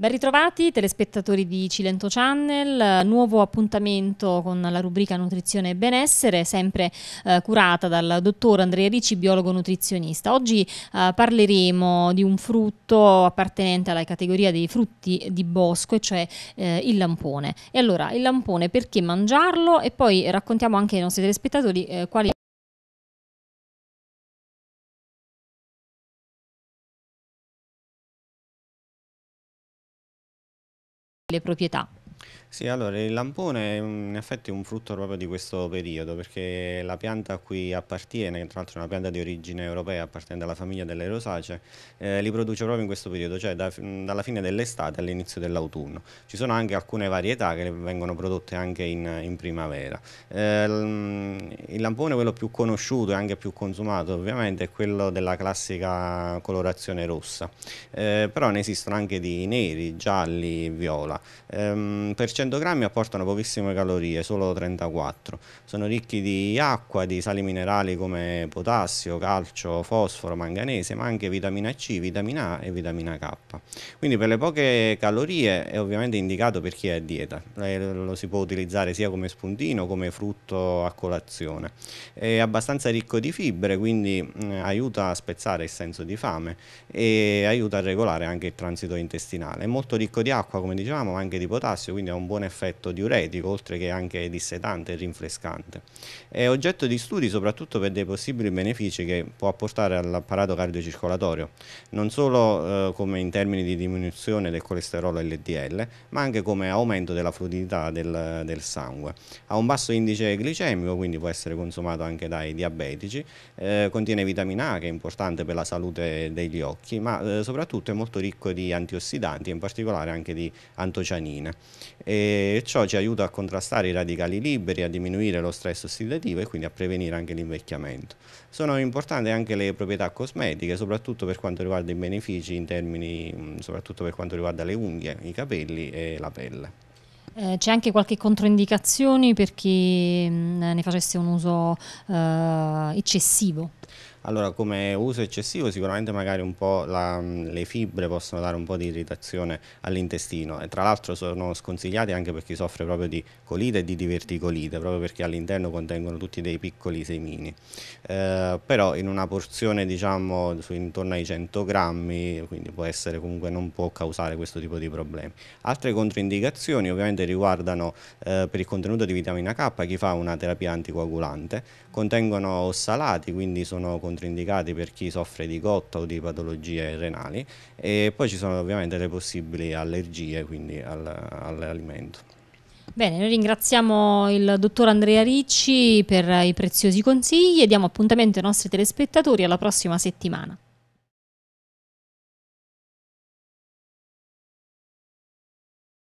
Ben ritrovati telespettatori di Cilento Channel, nuovo appuntamento con la rubrica nutrizione e benessere, sempre eh, curata dal dottor Andrea Ricci, biologo nutrizionista. Oggi eh, parleremo di un frutto appartenente alla categoria dei frutti di bosco, e cioè eh, il lampone. E allora, il lampone perché mangiarlo? E poi raccontiamo anche ai nostri telespettatori eh, quali le proprietà. Sì, allora il lampone è in effetti un frutto proprio di questo periodo, perché la pianta a cui appartiene, tra l'altro è una pianta di origine europea, appartenente alla famiglia delle rosacee, eh, li produce proprio in questo periodo, cioè da- dalla fine dell'estate all'inizio dell'autunno. Ci sono anche alcune varietà che vengono prodotte anche in, in primavera. Eh, il lampone, quello più conosciuto e anche più consumato ovviamente, è quello della classica colorazione rossa, Eh, però ne esistono anche di neri, gialli, viola. Ehm, per 100 grammi apportano pochissime calorie, solo 34. Sono ricchi di acqua, di sali minerali come potassio, calcio, fosforo, manganese, ma anche vitamina C, vitamina A e vitamina K. Quindi per le poche calorie è ovviamente indicato per chi è a dieta. Eh, lo si può utilizzare sia come spuntino, come frutto a colazione. È abbastanza ricco di fibre, quindi aiuta a spezzare il senso di fame e aiuta a regolare anche il transito intestinale. È molto ricco di acqua, come dicevamo, ma anche di potassio, quindi ha un buon effetto diuretico, oltre che anche dissetante e rinfrescante. È oggetto di studi soprattutto per dei possibili benefici che può apportare all'apparato cardiocircolatorio, non solo eh, come in termini di diminuzione del colesterolo LDL, ma anche come aumento della fluidità del, del sangue. Ha un basso indice glicemico, quindi può essere consumato anche dai diabetici, eh, contiene vitamina A che è importante per la salute degli occhi, ma eh, soprattutto è molto ricco di antiossidanti, in particolare anche di antocianine. E ciò ci aiuta a contrastare i radicali liberi, a diminuire lo stress ossidativo e quindi a prevenire anche l'invecchiamento. Sono importanti anche le proprietà cosmetiche, soprattutto per quanto riguarda i benefici in termini, mm, soprattutto per quanto riguarda le unghie, i capelli e la pelle. Eh, c'è anche qualche controindicazione per chi mh, mm, ne facesse un uso eh, eccessivo? Allora, come uso eccessivo sicuramente magari un po' la, le fibre possono dare un po' di irritazione all'intestino e tra l'altro sono sconsigliati anche per chi soffre proprio di colite e di diverticolite, proprio perché all'interno contengono tutti dei piccoli semini. Eh, però in una porzione diciamo su, intorno ai 100 grammi, quindi può essere comunque non può causare questo tipo di problemi. Altre controindicazioni ovviamente riguardano eh, per il contenuto di vitamina K chi fa una terapia anticoagulante, contengono ossalati, quindi sono controindicati per chi soffre di cotta o di patologie renali e poi ci sono ovviamente le possibili allergie quindi al, all'alimento. Bene, noi ringraziamo il dottor Andrea Ricci per i preziosi consigli e diamo appuntamento ai nostri telespettatori alla prossima settimana.